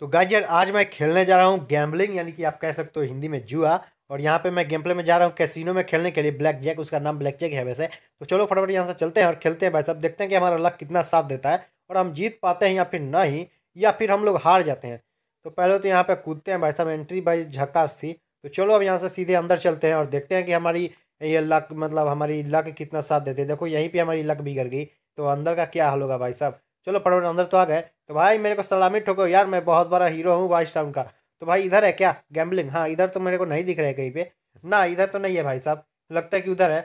तो गाजियर आज मैं खेलने जा रहा हूँ गैम्बलिंग यानी कि आप कह सकते हो हिंदी में जुआ और यहाँ पे मैं गेम प्ले में जा रहा हूँ कैसीनो में खेलने के लिए ब्लैक जैक उसका नाम ब्लैक जैक है वैसे तो चलो फटाफट यहाँ से चलते हैं और खेलते हैं भाई साहब देखते हैं कि हमारा लक कितना साथ देता है और हम जीत पाते हैं या फिर नहीं या फिर हम लोग हार जाते हैं तो पहले तो यहाँ पर कूदते हैं भाई साहब एंट्री बाइज झकास थी तो चलो अब यहाँ से सीधे अंदर चलते हैं और देखते हैं कि हमारी ये लक मतलब हमारी लक कितना साथ देते हैं देखो यहीं पर हमारी लक बिगड़ गई तो अंदर का क्या हाल होगा भाई साहब चलो पड़वट अंदर तो आ गए तो भाई मेरे को सलामी ठोको यार मैं बहुत बड़ा हीरो हूँ वाइस टाउन का तो भाई इधर है क्या गैम्बलिंग हाँ इधर तो मेरे को नहीं दिख रहा है कहीं पे ना इधर तो नहीं है भाई साहब लगता है कि उधर है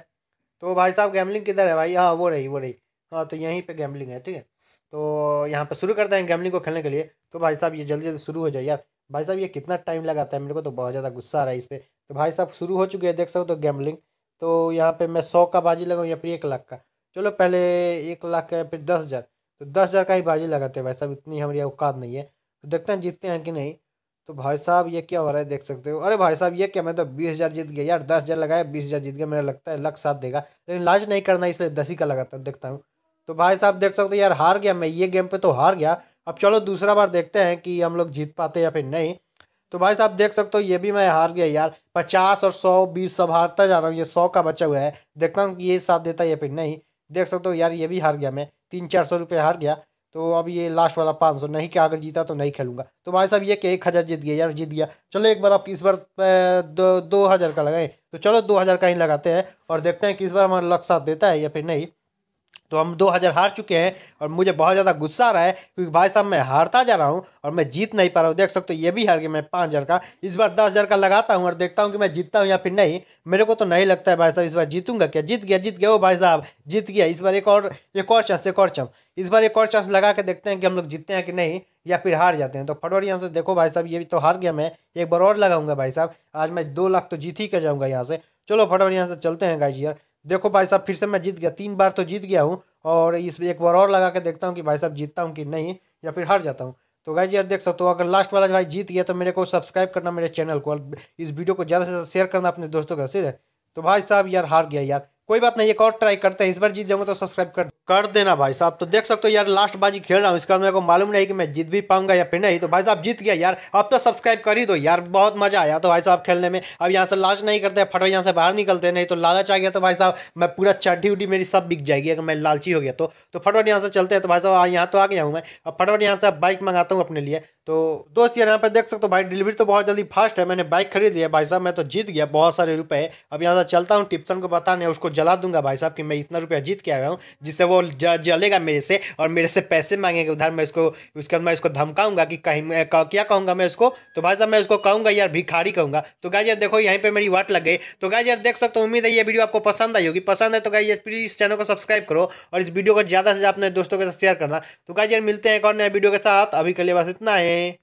तो भाई साहब गैम्बलिंग किधर है भाई हाँ वो रही वो रही हाँ तो यहीं पे गैम्बलिंग है ठीक है तो यहाँ पे शुरू करते हैं गैम्बलिंग को खेलने के लिए तो भाई साहब ये जल्दी जल्दी शुरू हो जाए यार भाई साहब ये कितना टाइम लगाता है मेरे को तो बहुत ज़्यादा गुस्सा आ रहा है इस पर तो भाई साहब शुरू हो चुके हैं देख सकते हो गैम्बलिंग तो, तो यहाँ पे मैं सौ का बाजी लगाऊँ या फिर एक लाख का चलो पहले एक लाख का फिर दस हज़ार तो दस हज़ार का ही बाजी लगाते हैं भाई साहब इतनी हमारी औकात नहीं है तो देखते हैं जीतते हैं कि नहीं तो भाई साहब ये क्या हो रहा है देख सकते हो अरे भाई साहब ये क्या मैं तो बीस हज़ार जीत गया यार दस हज़ार लगाया बीस हज़ार जीत गया मेरा लगता है लक साथ देगा लेकिन लाज नहीं करना इसलिए दस ही का लगाता देखता हूँ तो भाई साहब देख सकते हो यार हार गया मैं ये गेम पर तो हार गया अब चलो दूसरा बार देखते हैं कि हम लोग जीत पाते या फिर नहीं तो भाई साहब देख सकते हो ये भी मैं हार गया यार पचास और सौ बीस सब हारता जा रहा हूँ ये सौ का बचा हुआ है देखता हूँ कि ये साथ देता है या फिर नहीं देख सकते हो यार ये भी हार गया मैं तीन चार सौ रुपये हार गया तो अब ये लास्ट वाला पाँच सौ नहीं क्या अगर जीता तो नहीं खेलूंगा तो भाई साहब ये कि एक हज़ार जीत गया यार जीत गया चलो एक बार आप इस बार दो दो हज़ार का लगाएं तो चलो दो हज़ार का ही लगाते हैं और देखते हैं कि इस बार हमारा लक साथ देता है या फिर नहीं तो हम दो हज़ार हार चुके हैं और मुझे बहुत ज़्यादा गुस्सा आ रहा है क्योंकि भाई साहब मैं हारता जा रहा हूँ और मैं जीत नहीं पा रहा हूँ देख सकते हो ये भी हार गया मैं पाँच हज़ार का इस बार दस हज़ार का लगाता हूँ और देखता हूँ कि मैं जीतता हूँ या फिर नहीं मेरे को तो नहीं लगता है भाई साहब इस बार जीतूंगा क्या जीत गया जीत गया वो भाई साहब जीत गया इस बार एक और एक और चांस एक और चांस इस बार एक और चांस लगा के देखते हैं कि हम लोग जीतते हैं कि नहीं या फिर हार जाते हैं तो फटवाड़ी यहाँ से देखो भाई साहब ये भी तो हार गया मैं एक बार और लगाऊंगा भाई साहब आज मैं दो लाख तो जीत ही के जाऊँगा यहाँ से चलो फटवाड़ी यहाँ से चलते हैं गाइज यार देखो भाई साहब फिर से मैं जीत गया तीन बार तो जीत गया हूँ और इस एक बार और लगा के देखता हूँ कि भाई साहब जीतता हूँ कि नहीं या फिर हार जाता हूँ तो जी यार देख सकते हो अगर लास्ट वाला भाई जीत गया तो मेरे को सब्सक्राइब करना मेरे चैनल को इस वीडियो को ज़्यादा से ज़्यादा शेयर करना अपने दोस्तों के साथ तो भाई साहब यार हार गया यार कोई बात नहीं एक और ट्राई करते हैं इस बार जीत जाऊंगा तो सब्सक्राइब कर कर देना भाई साहब तो देख सकते हो यार लास्ट बाजी खेल रहा हूँ इसका मेरे को मालूम नहीं कि मैं जीत भी पाऊंगा या फिर नहीं तो भाई साहब जीत गया यार अब तो सब्सक्राइब कर ही दो यार बहुत मजा आया तो भाई साहब खेलने में अब यहाँ से लास्ट नहीं करते फटो यहाँ से बाहर निकलते नहीं तो लालच आ गया तो भाई साहब मैं पूरा चढ़ी उठी मेरी सब बिक जाएगी अगर मैं लालची हो गया तो, तो फटोट यहाँ से चलते हैं तो भाई साहब यहाँ तो आ गया हूँ मैं अब फटोट यहाँ से बाइक मंगाता हूँ अपने लिए तो दोस्त यार यहाँ पर देख सकते हो भाई डिलीवरी तो बहुत जल्दी फास्ट है मैंने बाइक खरीद लिया भाई साहब मैं तो जीत गया बहुत सारे रुपए अब यहाँ से चलता हूँ टिप्सन को बताने उसको जला दूंगा भाई साहब कि मैं इतना रुपया जीत के आया हूँ जिससे वो जलेगा मेरे से और मेरे से पैसे मांगेंगे उधर मैं उसको उसके बाद मैं उसको धमकाऊंगा कि कहीं क्या कहूँगा मैं उसको तो भाई साहब मैं उसको कहूँगा यार भिखारी कहूँगा तो गाय यार देखो यहीं पर मेरी वाट लग गई तो गाय यार देख सकते हो उम्मीद है ये वीडियो आपको पसंद आई होगी पसंद है तो गाय यार प्लीज़ इस चैनल को सब्सक्राइब करो और इस वीडियो को ज़्यादा से ज़्यादा अपने दोस्तों के साथ शेयर करना तो गाय यार मिलते हैं एक और नया वीडियो के साथ अभी के लिए बस इतना है me